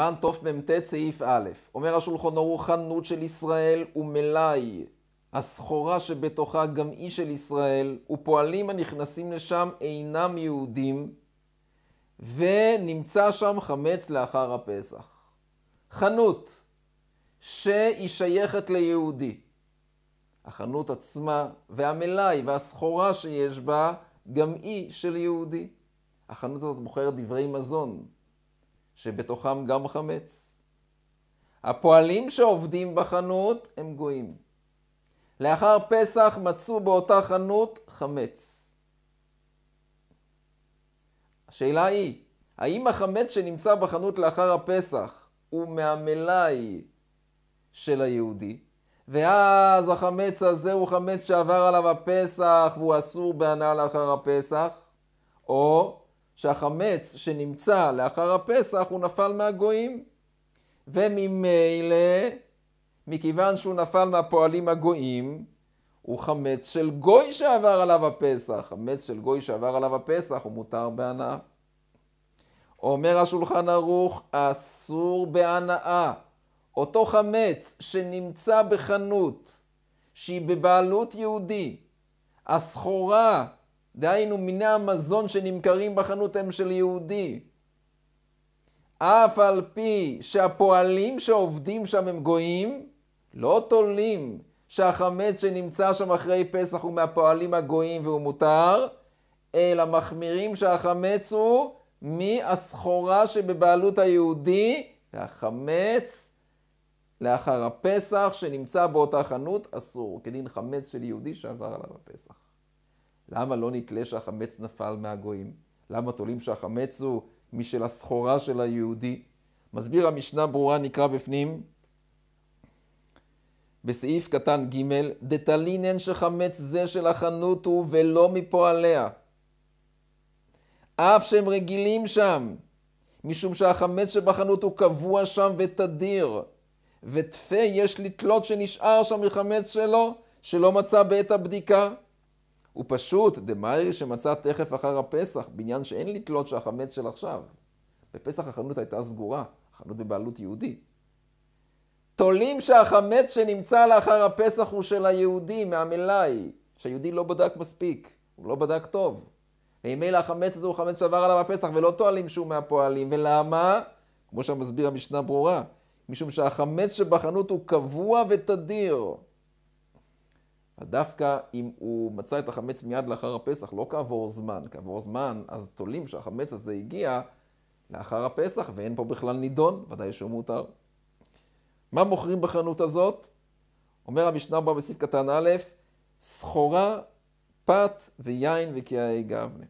סימן תמ"ט סעיף א', אומר השולחון ערוך חנות של ישראל ומלאי, הסחורה שבתוכה גם היא של ישראל, ופועלים הנכנסים לשם אינם יהודים, ונמצא שם חמץ לאחר הפסח. חנות שהיא שייכת ליהודי. החנות עצמה והמלאי והסחורה שיש בה גם היא של יהודי. החנות הזאת מוכרת דברי מזון, שבתוכם גם חמץ. הפועלים שעובדים בחנות הם גויים. לאחר פסח מצאו באותה חנות חמץ. השאלה היא, האם החמץ שנמצא בחנות לאחר הפסח הוא מהמלאי של היהודי, ואז החמץ הזה הוא חמץ שעבר עליו הפסח והוא אסור בהנאה לאחר הפסח, או שהחמץ שנמצא לאחר הפסח הוא נפל מהגויים. וממילא, מכיוון שהוא נפל מהפועלים הגויים, הוא חמץ של גוי שעבר עליו הפסח. חמץ של גוי שעבר עליו הפסח הוא מותר בהנאה. אומר השולחן ערוך, אסור בהנאה. אותו חמץ שנמצא בחנות שהיא בבעלות יהודי, הסחורה דהיינו מיני המזון שנמכרים בחנות הם של יהודי. אף על פי שהפועלים שעובדים שם הם גויים, לא תולים שהחמץ שנמצא שם אחרי פסח הוא מהפועלים הגויים והוא מותר, אלא מחמירים שהחמץ הוא מהסחורה שבבעלות היהודי, והחמץ לאחר הפסח שנמצא באותה חנות אסור, כדין חמץ של יהודי שעבר עליו הפסח. למה לא נתלה שהחמץ נפל מהגויים? למה תולים שהחמץ הוא משל הסחורה של היהודי? מסביר המשנה ברורה נקרא בפנים, בסעיף קטן ג', דתלינן שחמץ זה של החנות הוא ולא מפועליה. אף שהם רגילים שם, משום שהחמץ שבחנות הוא קבוע שם ותדיר. ותפה יש לתלות שנשאר שם מחמץ שלו, שלא מצא בעת הבדיקה. הוא פשוט דמאיר שמצא תכף אחר הפסח, בניין שאין לתלות שהחמץ של עכשיו. בפסח החנות הייתה סגורה, חנות בבעלות יהודי. תולים שהחמץ שנמצא לאחר הפסח הוא של היהודי, מהמלאי, שהיהודי לא בדק מספיק, הוא לא בדק טוב. וממילא החמץ הזה הוא חמץ שעבר עליו הפסח, ולא תועלים שהוא מהפועלים. ולמה? כמו שמסביר המשנה ברורה, משום שהחמץ שבחנות הוא קבוע ותדיר. דווקא אם הוא מצא את החמץ מיד לאחר הפסח, לא כעבור זמן, כעבור זמן, אז תולים שהחמץ הזה הגיע לאחר הפסח, ואין פה בכלל נידון, ודאי שהוא מותר. מה מוכרים בחנות הזאת? אומר המשנה בה בסעיף קטן א', סחורה, פת ויין וקיאי גבנה.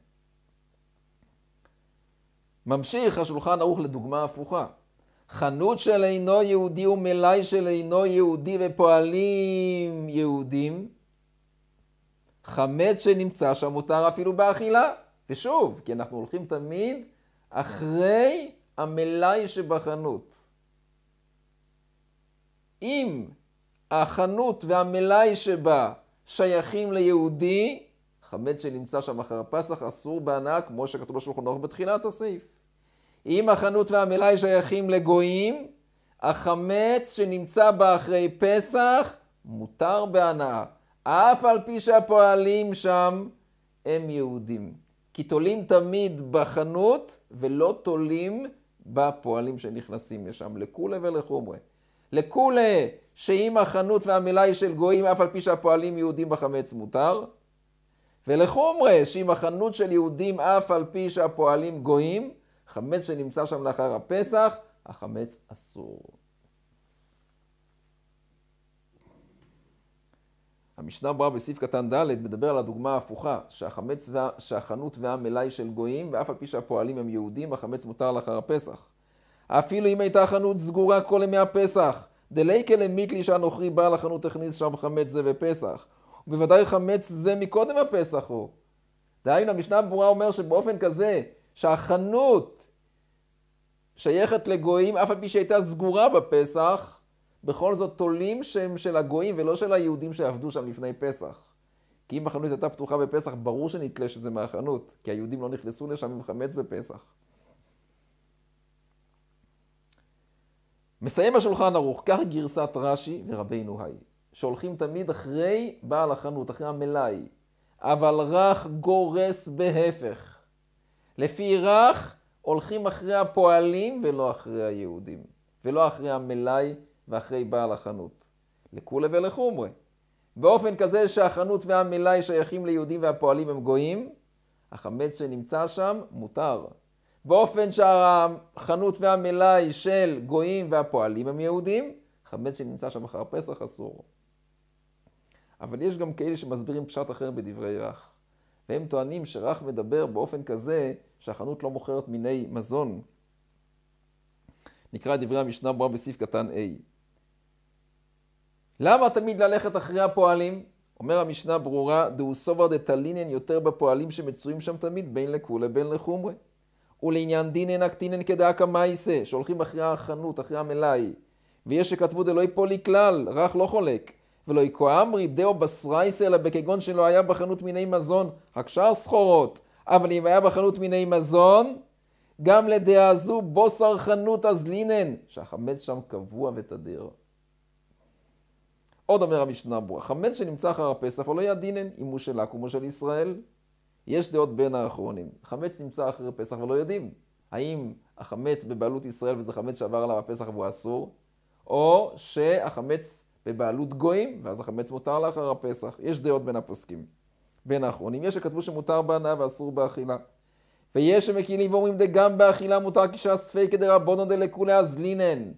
ממשיך השולחן ערוך לדוגמה הפוכה. חנות של אינו יהודי ומלאי של אינו יהודי ופועלים יהודים, חמץ שנמצא שם מותר אפילו באכילה. ושוב, כי אנחנו הולכים תמיד אחרי המלאי שבחנות. אם החנות והמלאי שבה שייכים ליהודי, חמץ שנמצא שם אחר הפסח אסור בהנאה, כמו שכתוב בשולחן ערוך בתחילת הסעיף. אם החנות והמלאי שייכים לגויים, החמץ שנמצא בה אחרי פסח מותר בהנאה. אף על פי שהפועלים שם הם יהודים. כי תולים תמיד בחנות ולא תולים בפועלים שנכנסים לשם, לכולה ולחומרה. לכולה שאם החנות והמלאי היא של גויים, אף על פי שהפועלים יהודים בחמץ מותר. ולחומרה שאם החנות של יהודים, אף על פי שהפועלים גויים, חמץ שנמצא שם לאחר הפסח, החמץ אסור. המשנה ברורה בסעיף קטן ד' מדבר על הדוגמה ההפוכה, שהחמץ וה... שהחנות והמלאי של גויים, ואף על פי שהפועלים הם יהודים, החמץ מותר לאחר הפסח. אפילו אם הייתה חנות סגורה כל ימי הפסח, דליקה למיתלי שהנוכרי בעל החנות הכניס שם חמץ זה בפסח. ובוודאי חמץ זה מקודם הפסח הוא. דהיינו, המשנה הברורה אומר שבאופן כזה, שהחנות שייכת לגויים, אף על פי שהייתה סגורה בפסח, בכל זאת תולים שהם של הגויים ולא של היהודים שעבדו שם לפני פסח. כי אם החנות הייתה פתוחה בפסח, ברור שנתלה שזה מהחנות, כי היהודים לא נכנסו לשם עם חמץ בפסח. מסיים השולחן ערוך, כך גרסת רש"י ורבינו היי, שהולכים תמיד אחרי בעל החנות, אחרי המלאי, אבל רך גורס בהפך. לפי רך הולכים אחרי הפועלים ולא אחרי היהודים, ולא אחרי המלאי ואחרי בעל החנות. לכולי ולחומרי. באופן כזה שהחנות והמלאי שייכים ליהודים והפועלים הם גויים, החמץ שנמצא שם מותר. באופן שהחנות והמלאי של גויים והפועלים הם יהודים, חמץ שנמצא שם אחר פסח אסור. אבל יש גם כאלה שמסבירים פשט אחר בדברי רך, והם טוענים שרך מדבר באופן כזה שהחנות לא מוכרת מיני מזון. נקרא דברי המשנה ברורה בסעיף קטן A. למה תמיד ללכת אחרי הפועלים? אומר המשנה ברורה, דאו סובר דתלינן יותר בפועלים שמצויים שם תמיד, בין לכולי בין לחומרי. ולעניין דינן אקטינן כדאקא מייסה, שהולכים אחרי החנות, אחרי המלאי. ויש שכתבו דלא יפולי כלל, רך לא חולק. ולא יקו אמרי דאו בסרייסה, אלא בכגון שלא היה בחנות מיני מזון, הקשר סחורות. אבל אם היה בחנות מיני מזון, גם לדעה זו בוסר חנות אז לינן, שהחמץ שם קבוע ותדיר. עוד אומר המשנה ברורה, חמץ שנמצא אחר הפסח עולה לא ידינן, אם הוא של עכו"ם או של ישראל. יש דעות בין האחרונים. חמץ נמצא אחר הפסח, ולא יודעים. האם החמץ בבעלות ישראל וזה חמץ שעבר עליו הפסח והוא אסור, או שהחמץ בבעלות גויים, ואז החמץ מותר לאחר הפסח. יש דעות בין הפוסקים, בין האחרונים. יש שכתבו שמותר בהנאה ואסור באכילה. ויש שמקילים ואומרים דגם באכילה מותר כשעה ספי כדרבנון דלקולי אזלינן.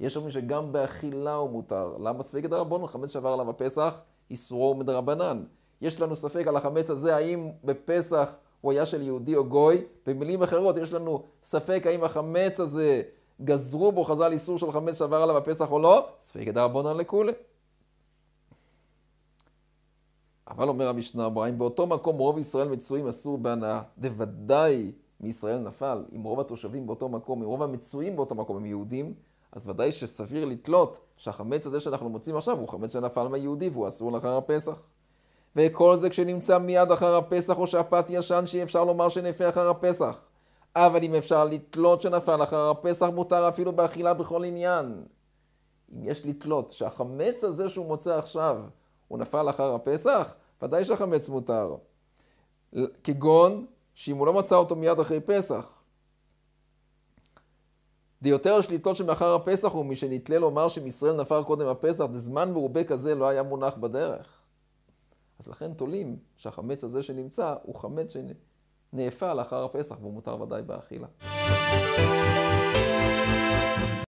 יש אומרים שגם באכילה הוא מותר. למה ספק דרבנון? חמץ שעבר עליו הפסח, איסורו מדרבנן. יש לנו ספק על החמץ הזה, האם בפסח הוא היה של יהודי או גוי? במילים אחרות, יש לנו ספק האם החמץ הזה, גזרו בו חז"ל איסור של חמץ שעבר עליו הפסח או לא? ספק דרבנן לכולי. אבל אומר המשנה ברא, אם באותו מקום רוב ישראל מצויים אסור בהנאה, דוודאי מישראל נפל. אם רוב התושבים באותו מקום, אם רוב המצויים באותו מקום הם יהודים, אז ודאי שסביר לתלות שהחמץ הזה שאנחנו מוצאים עכשיו הוא חמץ שנפל מהיהודי והוא אסור לאחר הפסח. וכל זה כשנמצא מיד אחר הפסח או שהפת ישן שאי אפשר לומר שנפל אחר הפסח. אבל אם אפשר לתלות שנפל אחר הפסח מותר אפילו באכילה בכל עניין. אם יש לתלות שהחמץ הזה שהוא מוצא עכשיו הוא נפל אחר הפסח, ודאי שהחמץ מותר. כגון שאם הוא לא מצא אותו מיד אחרי פסח, דיותר השליטות שמאחר הפסח הוא משנתלה לומר שאם ישראל נפר קודם הפסח, דזמן מרובה כזה לא היה מונח בדרך. אז לכן תולים שהחמץ הזה שנמצא הוא חמץ שנאפה לאחר הפסח והוא מותר ודאי באכילה.